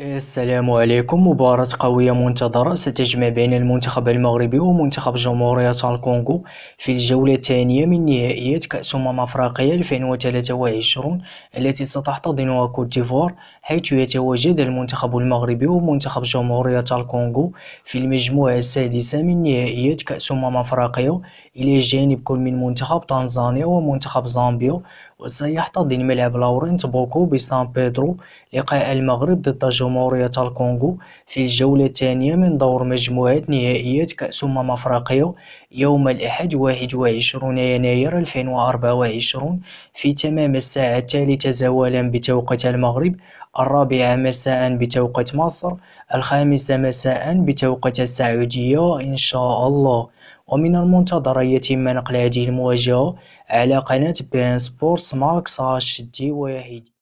السلام عليكم مباراة قوية منتظرة ستجمع بين المنتخب المغربي ومنتخب جمهورية الكونغو في الجولة الثانية من نهائيات كأس أمم أفريقيا 2023 التي ستحتضنها كوت ديفوار حيث يتواجد المنتخب المغربي ومنتخب جمهورية الكونغو في المجموعة السادسة من نهائيات كأس أمم أفريقيا إلى جانب كل من منتخب تنزانيا ومنتخب زامبيا وسيحتضن ملعب لورنت بوكو بسان بيدرو لقاء المغرب ضد جمهورية جمهورية الكونغو في الجولة الثانية من دور مجموعات نهائيات كأس أمم أفريقيا يوم الأحد 21 يناير 2024 في تمام الساعة الثالثة زوالا بتوقيت المغرب الرابعة مساء بتوقيت مصر الخامسة مساء بتوقيت السعودية إن شاء الله ومن المنتظر أن يتم نقل هذه المواجهة على قناة بين سبورتس ماكس هاش دي واحد